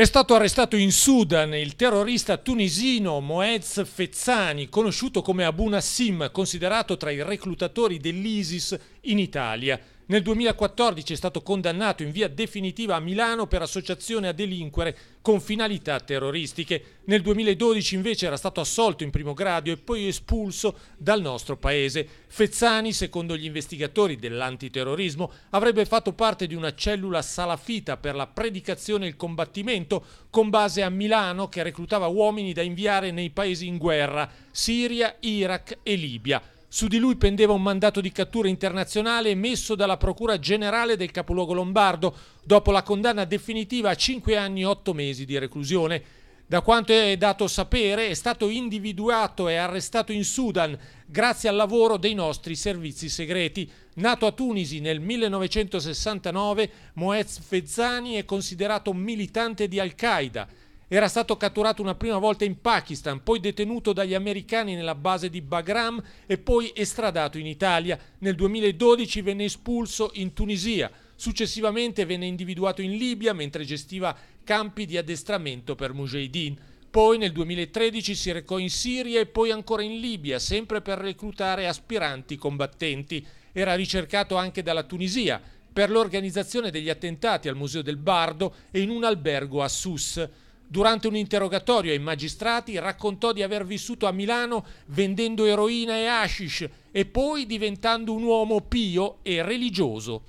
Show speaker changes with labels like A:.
A: È stato arrestato in Sudan il terrorista tunisino Moez Fezzani, conosciuto come Abu Nassim, considerato tra i reclutatori dell'ISIS in Italia. Nel 2014 è stato condannato in via definitiva a Milano per associazione a delinquere con finalità terroristiche. Nel 2012 invece era stato assolto in primo grado e poi espulso dal nostro paese. Fezzani, secondo gli investigatori dell'antiterrorismo, avrebbe fatto parte di una cellula salafita per la predicazione e il combattimento con base a Milano che reclutava uomini da inviare nei paesi in guerra, Siria, Iraq e Libia. Su di lui pendeva un mandato di cattura internazionale emesso dalla Procura Generale del capoluogo lombardo dopo la condanna definitiva a 5 anni e 8 mesi di reclusione. Da quanto è dato sapere, è stato individuato e arrestato in Sudan grazie al lavoro dei nostri servizi segreti. Nato a Tunisi nel 1969, Moez Fezzani è considerato militante di Al-Qaeda era stato catturato una prima volta in Pakistan, poi detenuto dagli americani nella base di Bagram e poi estradato in Italia. Nel 2012 venne espulso in Tunisia. Successivamente venne individuato in Libia mentre gestiva campi di addestramento per Mujahideen. Poi nel 2013 si recò in Siria e poi ancora in Libia, sempre per reclutare aspiranti combattenti. Era ricercato anche dalla Tunisia per l'organizzazione degli attentati al Museo del Bardo e in un albergo a Sus. Durante un interrogatorio ai magistrati raccontò di aver vissuto a Milano vendendo eroina e hashish e poi diventando un uomo pio e religioso.